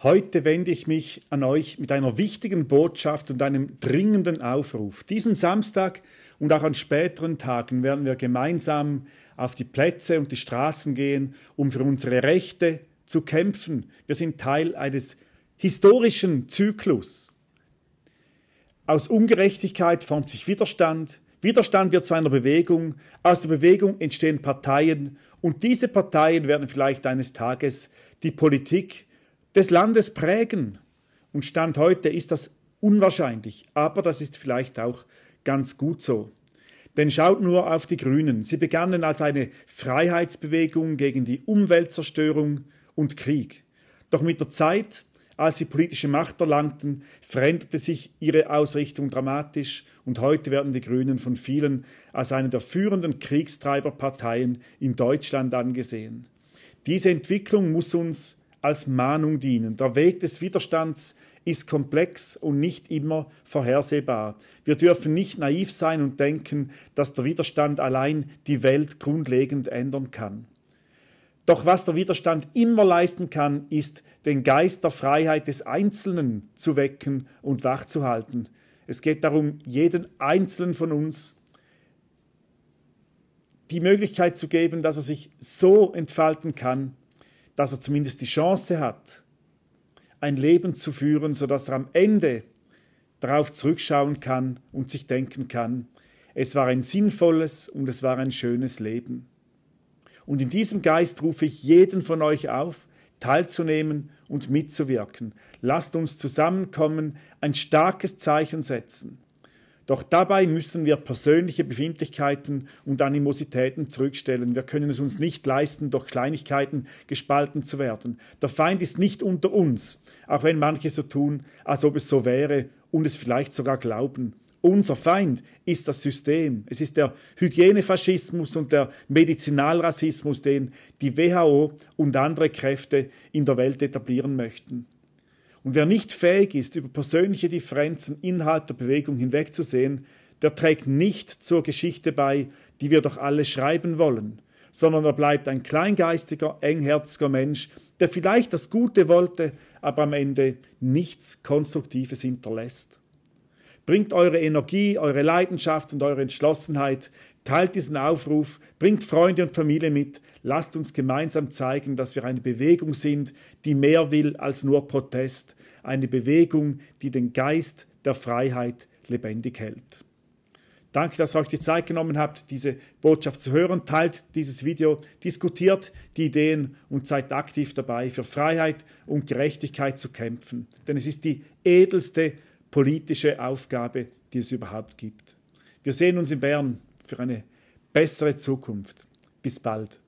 Heute wende ich mich an euch mit einer wichtigen Botschaft und einem dringenden Aufruf. Diesen Samstag und auch an späteren Tagen werden wir gemeinsam auf die Plätze und die Straßen gehen, um für unsere Rechte zu kämpfen. Wir sind Teil eines historischen Zyklus. Aus Ungerechtigkeit formt sich Widerstand. Widerstand wird zu einer Bewegung. Aus der Bewegung entstehen Parteien. Und diese Parteien werden vielleicht eines Tages die Politik des Landes prägen. Und Stand heute ist das unwahrscheinlich, aber das ist vielleicht auch ganz gut so. Denn schaut nur auf die Grünen. Sie begannen als eine Freiheitsbewegung gegen die Umweltzerstörung und Krieg. Doch mit der Zeit, als sie politische Macht erlangten, veränderte sich ihre Ausrichtung dramatisch und heute werden die Grünen von vielen als eine der führenden Kriegstreiberparteien in Deutschland angesehen. Diese Entwicklung muss uns als Mahnung dienen. Der Weg des Widerstands ist komplex und nicht immer vorhersehbar. Wir dürfen nicht naiv sein und denken, dass der Widerstand allein die Welt grundlegend ändern kann. Doch was der Widerstand immer leisten kann, ist, den Geist der Freiheit des Einzelnen zu wecken und wachzuhalten. Es geht darum, jeden Einzelnen von uns die Möglichkeit zu geben, dass er sich so entfalten kann, dass er zumindest die Chance hat, ein Leben zu führen, sodass er am Ende darauf zurückschauen kann und sich denken kann, es war ein sinnvolles und es war ein schönes Leben. Und in diesem Geist rufe ich jeden von euch auf, teilzunehmen und mitzuwirken. Lasst uns zusammenkommen, ein starkes Zeichen setzen. Doch dabei müssen wir persönliche Befindlichkeiten und Animositäten zurückstellen. Wir können es uns nicht leisten, durch Kleinigkeiten gespalten zu werden. Der Feind ist nicht unter uns, auch wenn manche so tun, als ob es so wäre und es vielleicht sogar glauben. Unser Feind ist das System. Es ist der Hygienefaschismus und der Medizinalrassismus, den die WHO und andere Kräfte in der Welt etablieren möchten. Und wer nicht fähig ist, über persönliche Differenzen innerhalb der Bewegung hinwegzusehen, der trägt nicht zur Geschichte bei, die wir doch alle schreiben wollen, sondern er bleibt ein kleingeistiger, engherziger Mensch, der vielleicht das Gute wollte, aber am Ende nichts Konstruktives hinterlässt. Bringt eure Energie, eure Leidenschaft und eure Entschlossenheit Teilt diesen Aufruf, bringt Freunde und Familie mit, lasst uns gemeinsam zeigen, dass wir eine Bewegung sind, die mehr will als nur Protest, eine Bewegung, die den Geist der Freiheit lebendig hält. Danke, dass ihr euch die Zeit genommen habt, diese Botschaft zu hören. Teilt dieses Video, diskutiert die Ideen und seid aktiv dabei, für Freiheit und Gerechtigkeit zu kämpfen. Denn es ist die edelste politische Aufgabe, die es überhaupt gibt. Wir sehen uns in Bern für eine bessere Zukunft. Bis bald.